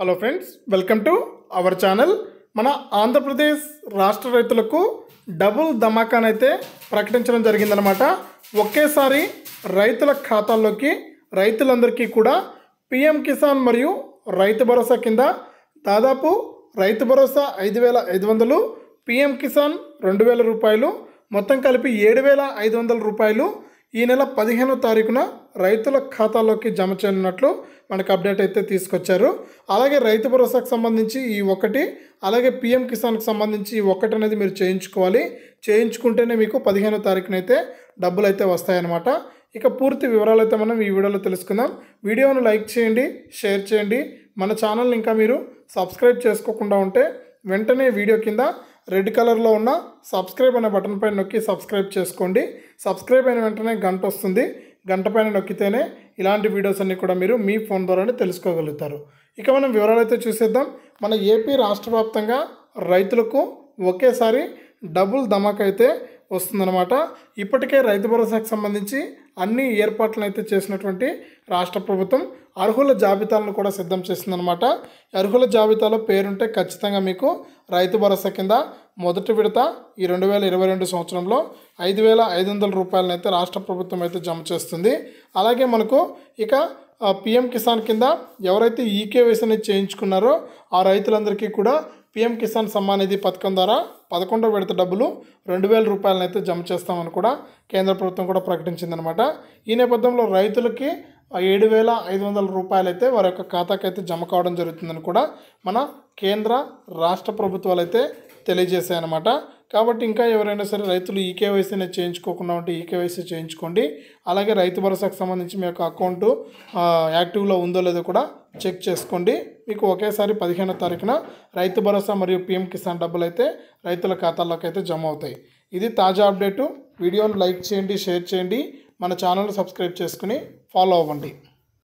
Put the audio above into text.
hello friends welcome to our channel మన ఆంధ్రప్రదేశ్ రాష్ట్ర రైతులకు డబుల్ ధమాకానైతే ప్రకటించడం జరిగిందనమాట ఒకేసారి రైతుల ఖాతాల్లోకి రైతులందరికీ కూడా పిఎం కిసాన్ మరియు రైతు భరోసా కింద దాదాపు రైతు భరోసా ఐదు వేల ఐదు వందలు పిఎం కిసాన్ రెండు వేల రూపాయలు మొత్తం కలిపి ఏడు వేల ఐదు వందల రూపాయలు ఈ నెల పదిహేనో తారీఖున రైతుల ఖాతాలోకి జమ చేయనున్నట్లు మనకు అప్డేట్ అయితే తీసుకొచ్చారు అలాగే రైతు భరోసాకు సంబంధించి ఈ ఒకటి అలాగే పిఎం కిసాన్కి సంబంధించి ఈ ఒకటి అనేది మీరు చేయించుకోవాలి చేయించుకుంటేనే మీకు పదిహేనో తారీఖునైతే డబ్బులు అయితే వస్తాయన్నమాట ఇక పూర్తి వివరాలు అయితే మనం ఈ వీడియోలో తెలుసుకుందాం వీడియోను లైక్ చేయండి షేర్ చేయండి మన ఛానల్ని ఇంకా మీరు సబ్స్క్రైబ్ చేసుకోకుండా ఉంటే వెంటనే వీడియో కింద రెడ్ కలర్లో ఉన్న సబ్స్క్రైబ్ అనే బటన్ పైన నొక్కి సబ్స్క్రైబ్ చేసుకోండి సబ్స్క్రైబ్ అయిన వెంటనే గంట వస్తుంది గంట పైన నొక్కితేనే ఇలాంటి వీడియోస్ అన్నీ కూడా మీరు మీ ఫోన్ ద్వారానే తెలుసుకోగలుగుతారు ఇక మనం వివరాలు అయితే చూసేద్దాం మన ఏపీ రాష్ట్ర వ్యాప్తంగా రైతులకు ఒకేసారి డబుల్ ధమాక అయితే వస్తుందన్నమాట ఇప్పటికే రైతు భరోసాకు సంబంధించి అన్ని ఏర్పాట్లను అయితే చేసినటువంటి రాష్ట్ర ప్రభుత్వం అర్హుల జాబితాలను కూడా సిద్ధం చేసిందనమాట అర్హుల జాబితాలో పేరుంటే ఖచ్చితంగా మీకు రైతు భరోసా కింద మొదటి విడత ఈ రెండు వేల ఇరవై రెండు సంవత్సరంలో ఐదు వేల ఐదు వందల రూపాయలను అయితే రాష్ట్ర ప్రభుత్వం అయితే జమ చేస్తుంది అలాగే మనకు ఇక పిఎం కిసాన్ కింద ఎవరైతే ఈకేవైసీ అనేది చేయించుకున్నారో ఆ రైతులందరికీ కూడా పిఎం కిసాన్ సమ్మాన్ నిధి పథకం ద్వారా పదకొండో విడత డబ్బులు రెండు వేల రూపాయలను అయితే జమ చేస్తామని కూడా కేంద్ర ప్రభుత్వం కూడా ప్రకటించిందనమాట ఈ నేపథ్యంలో రైతులకి ఏడు వేల ఐదు వందల రూపాయలు అయితే వారి యొక్క ఖాతాకైతే జమ కావడం జరుగుతుందని కూడా మన కేంద్ర రాష్ట్ర ప్రభుత్వాలు అయితే తెలియజేశాయన్నమాట కాబట్టి ఇంకా ఎవరైనా సరే రైతులు ఈ కేవైసీని చేయించుకోకుండా ఉంటే ఈ కేవైసీ చేయించుకోండి అలాగే రైతు భరోసాకు సంబంధించి మీ యొక్క అకౌంటు యాక్టివ్లో ఉందో లేదో కూడా చెక్ చేసుకోండి మీకు ఒకేసారి పదిహేనో తారీఖున రైతు భరోసా మరియు పీఎం కిసాన్ డబ్బులు అయితే రైతుల ఖాతాల్లోకి అయితే జమ అవుతాయి ఇది తాజా అప్డేటు వీడియోను లైక్ చేయండి షేర్ చేయండి మన ఛానల్ సబ్స్క్రైబ్ చేసుకుని ఫాలో అవ్వండి